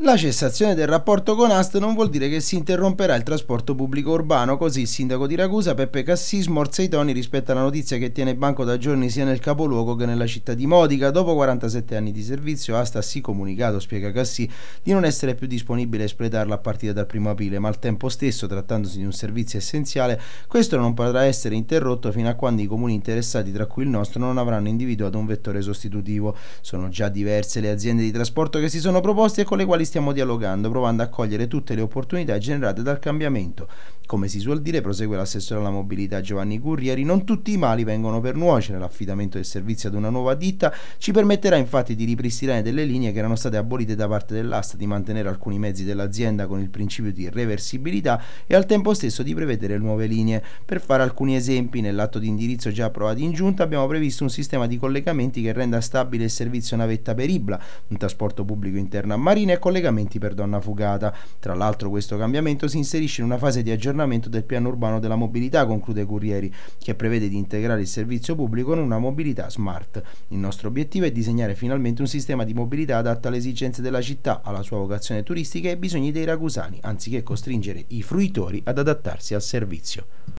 La cessazione del rapporto con AST non vuol dire che si interromperà il trasporto pubblico urbano, così il sindaco di Ragusa Peppe Cassis morse i toni rispetto alla notizia che tiene banco da giorni sia nel capoluogo che nella città di Modica. Dopo 47 anni di servizio AST ha sì comunicato, spiega Cassis, di non essere più disponibile a espletarla a partire dal 1 aprile, ma al tempo stesso, trattandosi di un servizio essenziale, questo non potrà essere interrotto fino a quando i comuni interessati, tra cui il nostro, non avranno individuato un vettore sostitutivo. Sono già diverse le aziende di trasporto che si sono proposte e con le quali stiamo dialogando, provando a cogliere tutte le opportunità generate dal cambiamento. Come si suol dire, prosegue l'assessore alla mobilità Giovanni Currieri, non tutti i mali vengono per nuocere. L'affidamento del servizio ad una nuova ditta ci permetterà infatti di ripristinare delle linee che erano state abolite da parte dell'AST, di mantenere alcuni mezzi dell'azienda con il principio di reversibilità e al tempo stesso di prevedere nuove linee. Per fare alcuni esempi, nell'atto di indirizzo già approvato in giunta abbiamo previsto un sistema di collegamenti che renda stabile il servizio navetta per Ibla, un trasporto pubblico interno a Marina e collegamento collegamenti per Donna Fugata. Tra l'altro questo cambiamento si inserisce in una fase di aggiornamento del piano urbano della mobilità, conclude Currieri, che prevede di integrare il servizio pubblico in una mobilità smart. Il nostro obiettivo è disegnare finalmente un sistema di mobilità adatto alle esigenze della città, alla sua vocazione turistica e ai bisogni dei ragusani, anziché costringere i fruitori ad adattarsi al servizio.